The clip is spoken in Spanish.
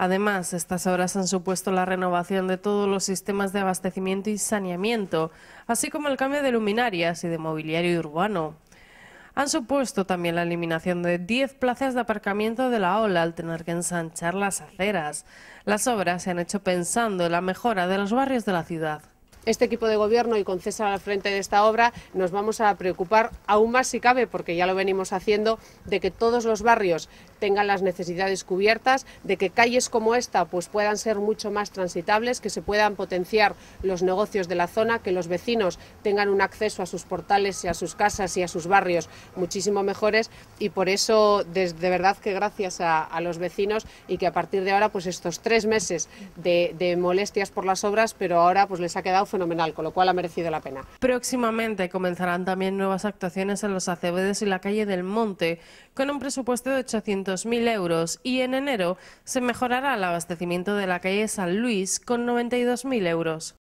Además, estas obras han supuesto la renovación de todos los sistemas de abastecimiento y saneamiento, así como el cambio de luminarias y de mobiliario urbano. Han supuesto también la eliminación de 10 plazas de aparcamiento de la ola al tener que ensanchar las aceras. Las obras se han hecho pensando en la mejora de los barrios de la ciudad este equipo de gobierno y con César al frente de esta obra nos vamos a preocupar aún más si cabe, porque ya lo venimos haciendo, de que todos los barrios tengan las necesidades cubiertas, de que calles como esta pues puedan ser mucho más transitables, que se puedan potenciar los negocios de la zona, que los vecinos tengan un acceso a sus portales y a sus casas y a sus barrios muchísimo mejores y por eso de, verdad que gracias a, los vecinos y que a partir de ahora pues estos tres meses de, de molestias por las obras, pero ahora pues les ha quedado fenomenal, con lo cual ha merecido la pena. Próximamente comenzarán también nuevas actuaciones en los acevedes y la calle del Monte, con un presupuesto de 800.000 euros, y en enero se mejorará el abastecimiento de la calle San Luis con 92.000 euros.